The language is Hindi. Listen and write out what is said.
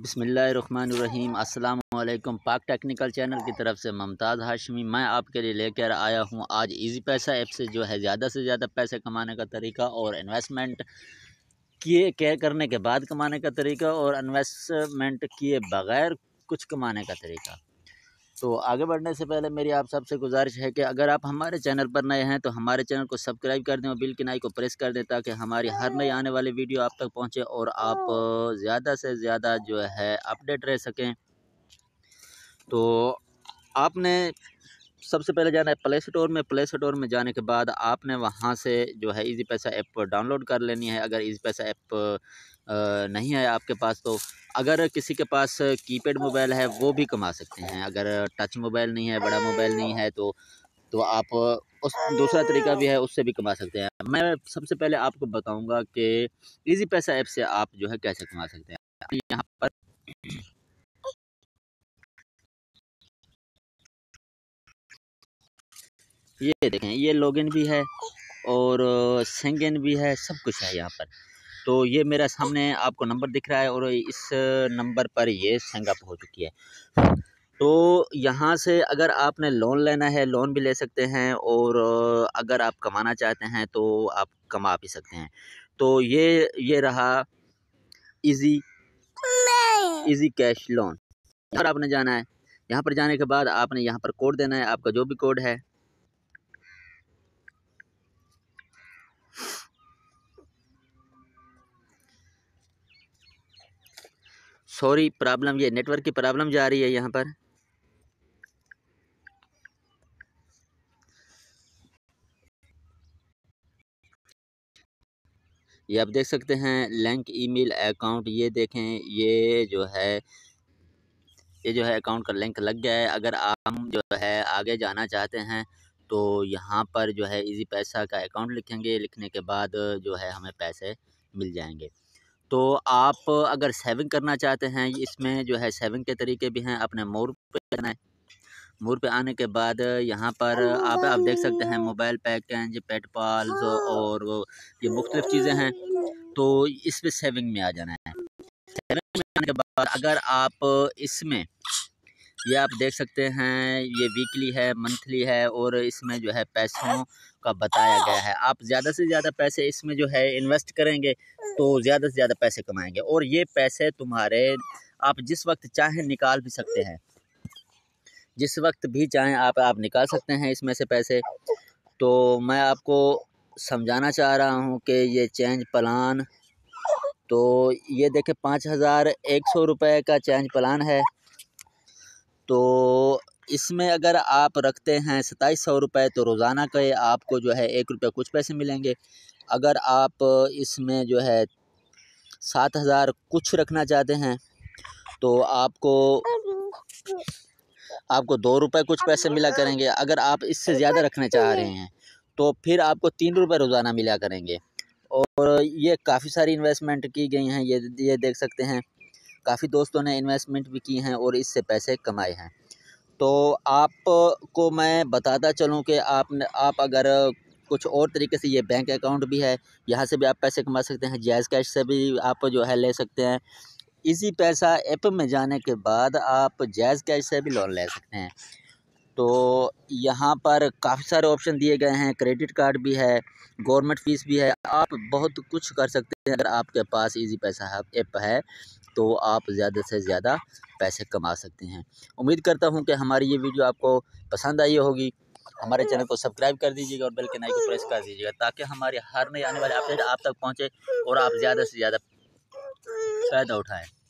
बसमीम् अल्लाम पाक टेक्निकल चैनल की तरफ से ममताज़ हाशमी मैं आपके लिए लेकर आया हूँ आज इजी पैसा ऐप से जो है ज़्यादा से ज़्यादा पैसे कमाने का तरीका और इन्वेस्टमेंट किए केयर करने के बाद कमाने का तरीका और इन्वेस्टमेंट किए बग़ैर कुछ कमाने का तरीका तो आगे बढ़ने से पहले मेरी आप सबसे गुजारिश है कि अगर आप हमारे चैनल पर नए हैं तो हमारे चैनल को सब्सक्राइब कर दें और बिल किनाई को प्रेस कर दें ताकि हमारी हर नई आने वाली वीडियो आप तक पहुँचे और आप ज़्यादा से ज़्यादा जो है अपडेट रह सकें तो आपने सबसे पहले जाना है प्ले स्टोर में प्ले स्टोर में जाने के बाद आपने वहाँ से जो है इजी पैसा ऐप डाउनलोड कर लेनी है अगर इजी पैसा ऐप नहीं है आपके पास तो अगर किसी के पास कीपैड मोबाइल है वो भी कमा सकते हैं अगर टच मोबाइल नहीं है बड़ा मोबाइल नहीं है तो तो आप उस दूसरा तरीका भी है उससे भी कमा सकते हैं मैं सबसे पहले आपको बताऊँगा कि ईजी पैसा ऐप से आप जो है कैसे कमा सकते हैं यहाँ पर ये देखें ये लॉगिन भी है और सेंगन भी है सब कुछ है यहाँ पर तो ये मेरा सामने आपको नंबर दिख रहा है और इस नंबर पर ये अप हो चुकी है तो यहाँ से अगर आपने लोन लेना है लोन भी ले सकते हैं और अगर आप कमाना चाहते हैं तो आप कमा भी सकते हैं तो ये ये रहा इजी इजी कैश लोन यहाँ पर आपने जाना है यहाँ पर जाने के बाद आपने यहाँ पर कोड देना है आपका जो भी कोड है सॉरी प्रॉब्लम ये नेटवर्क की प्रॉब्लम जा रही है यहाँ पर ये आप देख सकते हैं लिंक ईमेल अकाउंट ये देखें ये जो है ये जो है अकाउंट का लिंक लग गया है अगर आप जो है आगे जाना चाहते हैं तो यहाँ पर जो है इजी पैसा का अकाउंट लिखेंगे लिखने के बाद जो है हमें पैसे मिल जाएंगे तो आप अगर सेविंग करना चाहते हैं इसमें जो है सेविंग के तरीके भी हैं अपने मोर पे आना है मोर पे आने के बाद यहाँ पर आप आप देख सकते हैं मोबाइल पैकेज पेट पाल और ये मुख्तलिफ चीज़ें हैं तो इस पर सेविंग में आ जाना है सेविंग में आने के बाद अगर आप इसमें ये आप देख सकते हैं ये वीकली है मंथली है और इसमें जो है पैसों का बताया गया है आप ज़्यादा से ज़्यादा पैसे इसमें जो है इन्वेस्ट करेंगे तो ज़्यादा से ज़्यादा पैसे कमाएंगे और ये पैसे तुम्हारे आप जिस वक्त चाहें निकाल भी सकते हैं जिस वक्त भी चाहें आप आप निकाल सकते हैं इसमें से पैसे तो मैं आपको समझाना चाह रहा हूँ कि ये चेंज प्लान तो ये देखें पाँच हज़ार एक सौ रुपये का चेंज प्लान है तो इसमें अगर आप रखते हैं सताईस सौ रुपये तो रोज़ाना के आपको जो है एक रुपये कुछ पैसे मिलेंगे अगर आप इसमें जो है सात हज़ार कुछ रखना चाहते हैं तो आपको आपको दो रुपये कुछ पैसे मिला करेंगे अगर आप इससे ज़्यादा रखना चाह रहे हैं तो फिर आपको तीन रुपये रोज़ाना मिला करेंगे और ये काफ़ी सारी इन्वेस्टमेंट की गई हैं ये ये देख सकते हैं काफ़ी दोस्तों ने इन्वेस्टमेंट भी की हैं और इससे पैसे कमाए हैं तो आपको मैं बताता चलूँ कि आप आप अगर कुछ और तरीके से ये बैंक अकाउंट भी है यहाँ से भी आप पैसे कमा सकते हैं जैज़ कैश से भी आप जो है ले सकते हैं इसी पैसा ऐप में जाने के बाद आप जैज़ कैश से भी लोन ले सकते हैं तो यहाँ पर काफ़ी सारे ऑप्शन दिए गए हैं क्रेडिट कार्ड भी है गवर्नमेंट फ़ीस भी है आप बहुत कुछ कर सकते हैं अगर आपके पास इजी पैसा ऐप है तो आप ज़्यादा से ज़्यादा पैसे कमा सकते हैं उम्मीद करता हूँ कि हमारी ये वीडियो आपको पसंद आई होगी हमारे चैनल को सब्सक्राइब कर दीजिएगा और बेल के नाइक को प्रेस कर दीजिएगा ताकि हमारे हर नए आने वाले अपडेट आप तक पहुँचे और आप ज़्यादा से ज़्यादा फ़ायदा उठाएँ